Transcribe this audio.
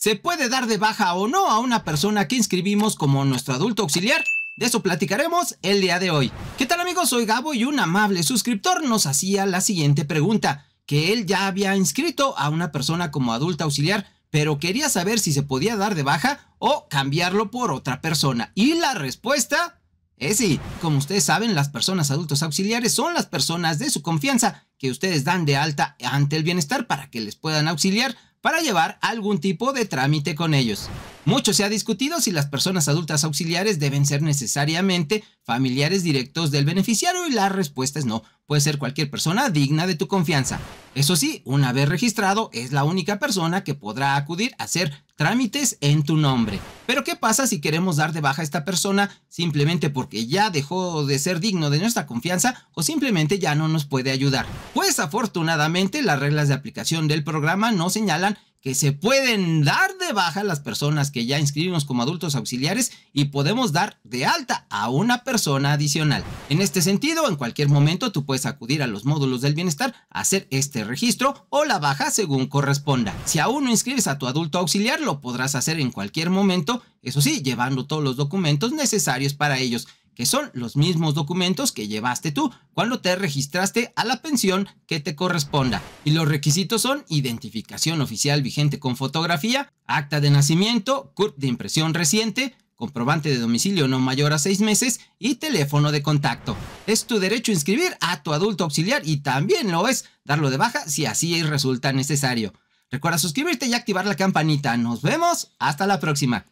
¿Se puede dar de baja o no a una persona que inscribimos como nuestro adulto auxiliar? De eso platicaremos el día de hoy. ¿Qué tal amigos? Soy Gabo y un amable suscriptor nos hacía la siguiente pregunta, que él ya había inscrito a una persona como adulta auxiliar, pero quería saber si se podía dar de baja o cambiarlo por otra persona. Y la respuesta es sí, como ustedes saben, las personas adultos auxiliares son las personas de su confianza que ustedes dan de alta ante el bienestar para que les puedan auxiliar para llevar algún tipo de trámite con ellos. Mucho se ha discutido si las personas adultas auxiliares deben ser necesariamente familiares directos del beneficiario y la respuesta es no. Puede ser cualquier persona digna de tu confianza. Eso sí, una vez registrado, es la única persona que podrá acudir a hacer trámites en tu nombre. Pero ¿qué pasa si queremos dar de baja a esta persona simplemente porque ya dejó de ser digno de nuestra confianza o simplemente ya no nos puede ayudar? Pues afortunadamente las reglas de aplicación del programa no señalan que se pueden dar de baja las personas que ya inscribimos como adultos auxiliares y podemos dar de alta a una persona adicional. En este sentido, en cualquier momento tú puedes acudir a los módulos del bienestar, hacer este registro o la baja según corresponda. Si aún no inscribes a tu adulto auxiliar, lo podrás hacer en cualquier momento, eso sí, llevando todos los documentos necesarios para ellos que son los mismos documentos que llevaste tú cuando te registraste a la pensión que te corresponda. Y los requisitos son identificación oficial vigente con fotografía, acta de nacimiento, CURP de impresión reciente, comprobante de domicilio no mayor a seis meses y teléfono de contacto. Es tu derecho inscribir a tu adulto auxiliar y también lo es darlo de baja si así resulta necesario. Recuerda suscribirte y activar la campanita. Nos vemos hasta la próxima.